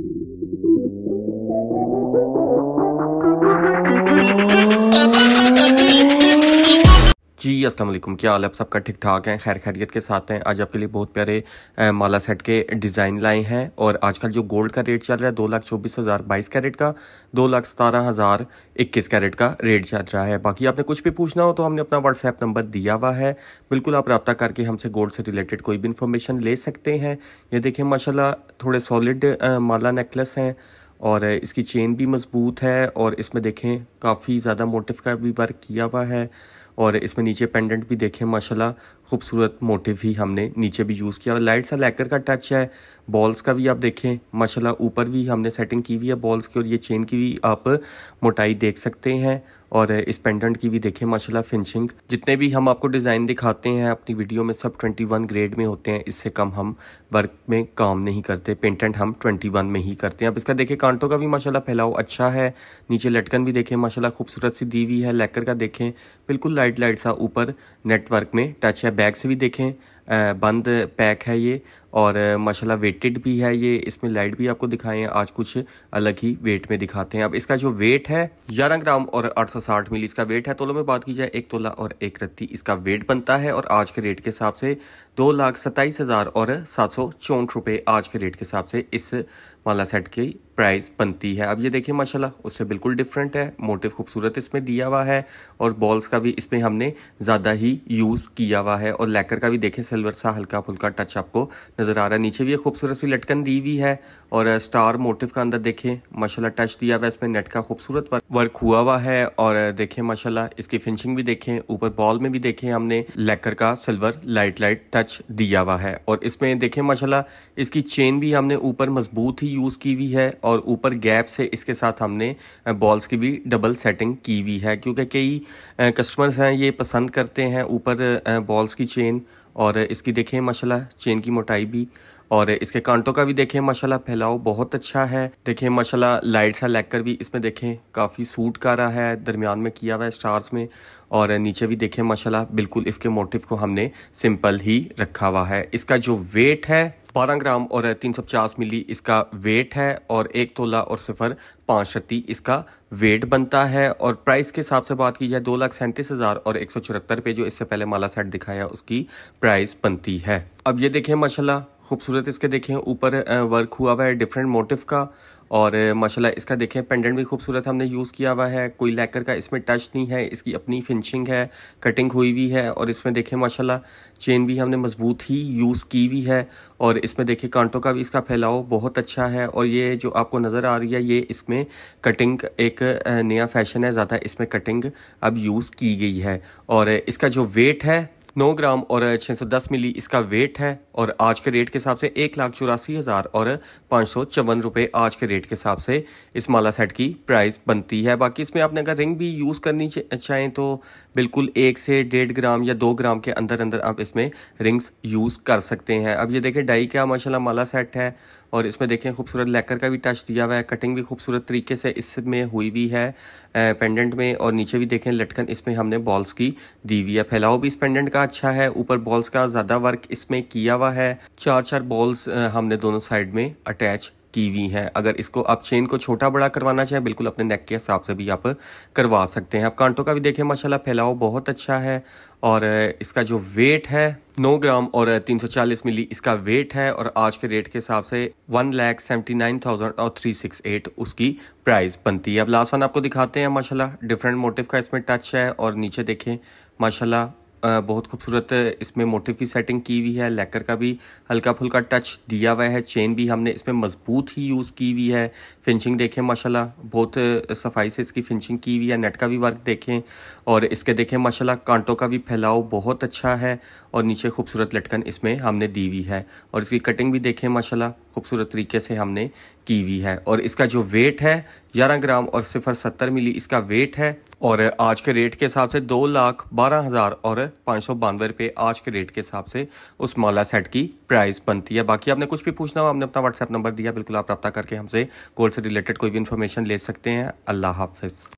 Thank you. जी अस्सलाम वालेकुम क्या हाल है आप सबका ठीक ठाक हैं खैर खैरियत के साथ हैं आज आपके लिए बहुत प्यारे माला सेट के डिज़ाइन लाए हैं और आजकल जो गोल्ड का रेट चल रहा है दो लाख चौबीस हज़ार बाईस कैरेट का दो लाख सतारह हज़ार इक्कीस कैरेट का रेट चल रहा है बाकी आपने कुछ भी पूछना हो तो हमने अपना व्हाट्सएप नंबर दिया हुआ है बिल्कुल आप रब्ता करके हमसे गोल्ड से रिलेटेड कोई भी इन्फॉर्मेशन ले सकते हैं ये देखें माशाला थोड़े सॉलिड माला नेकलेस हैं और इसकी चेन भी मज़बूत है और इसमें देखें काफ़ी ज़्यादा मोटिव का भी वर्क किया हुआ है और इसमें नीचे पेंडेंट भी देखें माशाल्लाह खूबसूरत मोटिव ही हमने नीचे भी यूज़ किया लाइट सा लैकर का टच है बॉल्स का भी आप देखें माशाल्लाह ऊपर भी हमने सेटिंग की हुई है बॉल्स की और ये चेन की भी आप मोटाई देख सकते हैं और इस पेंडेंट की भी देखें माशाल्लाह फिनिशिंग जितने भी हम आपको डिज़ाइन दिखाते हैं अपनी वीडियो में सब वन ग्रेड में होते हैं इससे कम हम वर्क में काम नहीं करते पेंटेंट हम वन में ही करते हैं अब इसका देखें कांटों का भी माशाल्लाह फैलाव अच्छा है नीचे लटकन भी देखें माशाल्लाह खूबसूरत सी दी हुई है लेकर का देखें बिल्कुल लाइट लाइट सा ऊपर नेटवर्क में टच है बैक से भी देखें बंद पैक है ये और माशाला वेटेड भी है ये इसमें लाइट भी आपको दिखाएं आज कुछ अलग ही वेट में दिखाते हैं अब इसका जो वेट है ग्यारह ग्राम और आठ सौ साठ मिली इसका वेट है तोलों में बात की जाए एक तोला और एक रत्ती इसका वेट बनता है और आज के रेट के हिसाब से दो लाख सत्ताईस हज़ार और सात सौ चौंठ रुपये आज के रेट के हिसाब से इस माला सेट की प्राइस बनती है अब ये देखिए माशाला उससे बिल्कुल डिफरेंट है मोटिव खूबसूरत इसमें दिया हुआ है और बॉल्स का भी इसमें हमने ज़्यादा ही यूज़ किया हुआ है और लैकर का भी देखें सिल्वर सा हल्का फुल्का टच आपको नज़र आ रहा है नीचे भी एक खूबसूरत सी लटकन दी हुई है और स्टार मोटिव का अंदर देखें माशाल्लाह टच दिया हुआ है इसमें नेट का खूबसूरत वर्क हुआ हुआ है और देखें माशाल्लाह इसकी फिनिशिंग भी देखें ऊपर बॉल में भी देखें हमने लेकर का सिल्वर लाइट लाइट टच दिया हुआ है और इसमें देखें माशाल्लाह इसकी चेन भी हमने ऊपर मजबूत ही यूज़ की हुई है और ऊपर गैप से इसके साथ हमने बॉल्स की भी डबल सेटिंग की हुई है क्योंकि कई कस्टमर्स हैं ये पसंद करते हैं ऊपर बॉल्स की चेन और इसकी देखें माशाल्लाह चेन की मोटाई भी और इसके कांटों का भी देखें माशाल्लाह फैलाओ बहुत अच्छा है देखें माशाल्लाह लाइट सा लेकर भी इसमें देखें काफ़ी सूट कर रहा है दरमियान में किया हुआ है स्टार्स में और नीचे भी देखें माशाल्लाह बिल्कुल इसके मोटिव को हमने सिंपल ही रखा हुआ है इसका जो वेट है बारह ग्राम और तीन सौ पचास मिली इसका वेट है और एक तोला और सिफर पाँच शती इसका वेट बनता है और प्राइस के हिसाब से बात की जाए दो लाख सैंतीस हज़ार और एक सौ चौहत्तर पे जो इससे पहले माला सेट दिखाया उसकी प्राइस बनती है अब ये देखें माशाल्लाह खूबसूरत इसके देखें ऊपर वर्क हुआ हुआ है डिफरेंट मोटिव का और माशाल्लाह इसका देखें पेंडेंट भी खूबसूरत हमने यूज़ किया हुआ है कोई लैकर का इसमें टच नहीं है इसकी अपनी फिनिशिंग है कटिंग हुई हुई है और इसमें देखें माशाल्लाह चेन भी हमने मजबूत ही यूज़ की हुई है और इसमें देखें कांटों का भी इसका फैलाव बहुत अच्छा है और ये जो आपको नज़र आ रही है ये इसमें कटिंग एक नया फैशन है ज़्यादा इसमें कटिंग अब यूज़ की गई है और इसका जो वेट है नौ ग्राम और 610 मिली इसका वेट है और आज के रेट के हिसाब से एक लाख चौरासी हज़ार और पाँच सौ चौवन रुपये आज के रेट के हिसाब से इस माला सेट की प्राइस बनती है बाकी इसमें आपने अगर रिंग भी यूज़ करनी चाहें तो बिल्कुल एक से डेढ़ ग्राम या दो ग्राम के अंदर अंदर आप इसमें रिंग्स यूज़ कर सकते हैं अब ये देखें डाई का माशाल्लाह माला सेट है और इसमें देखें खूबसूरत लेकर का भी टच दिया हुआ है कटिंग भी खूबसूरत तरीके से इसमें हुई हुई है पेंडेंट में और नीचे भी देखें लटकन इसमें हमने बॉल्स की दी हुई है फैलाओ भी इस पेंडेंट का अच्छा है ऊपर बॉल्स का ज़्यादा वर्क इसमें किया हुआ है चार चार बॉल्स हमने दोनों साइड में अटैच की हुई है अगर इसको आप चेन को छोटा बड़ा करवाना चाहें बिल्कुल अपने नेक के हिसाब से भी आप करवा सकते हैं आप कांटों का भी देखें माशाल्लाह फैलाओ बहुत अच्छा है और इसका जो वेट है 9 ग्राम और 340 मिली इसका वेट है और आज के रेट के हिसाब से one lakh seventy nine thousand और थ्री सिक्स एट उसकी प्राइस बनती है अब लास्ट वन आपको दिखाते हैं माशाल्लाह डिफरेंट मोटिव का इसमें टच है और नीचे देखें माशाल्लाह बहुत खूबसूरत इसमें मोटिव की सेटिंग की हुई है लेकर का भी हल्का फुल्का टच दिया हुआ है चेन भी हमने इसमें मजबूत ही यूज़ की हुई है फिनिशिंग देखें माशाल्लाह बहुत सफाई से इसकी फिनिशिंग की हुई है नेट का भी वर्क देखें और इसके देखें माशाल्लाह कांटों का भी फैलाव बहुत अच्छा है और नीचे खूबसूरत लटकन इसमें हमने दी हुई है और इसकी कटिंग भी देखें माशाला खूबसूरत तरीके से हमने कीवी है और इसका जो वेट है ग्यारह ग्राम और सिफर सत्तर मिली इसका वेट है और आज के रेट के हिसाब से दो लाख बारह हज़ार और पाँच सौ बानवे रुपये आज के रेट के हिसाब से उस माला सेट की प्राइस बनती है बाकी आपने कुछ भी पूछना हो आपने अपना व्हाट्सएप नंबर दिया बिल्कुल आप रब्ता करके हमसे गोल्ड से रिलेटेड कोई भी इन्फॉर्मेशन ले सकते हैं अल्लाह हाफिज़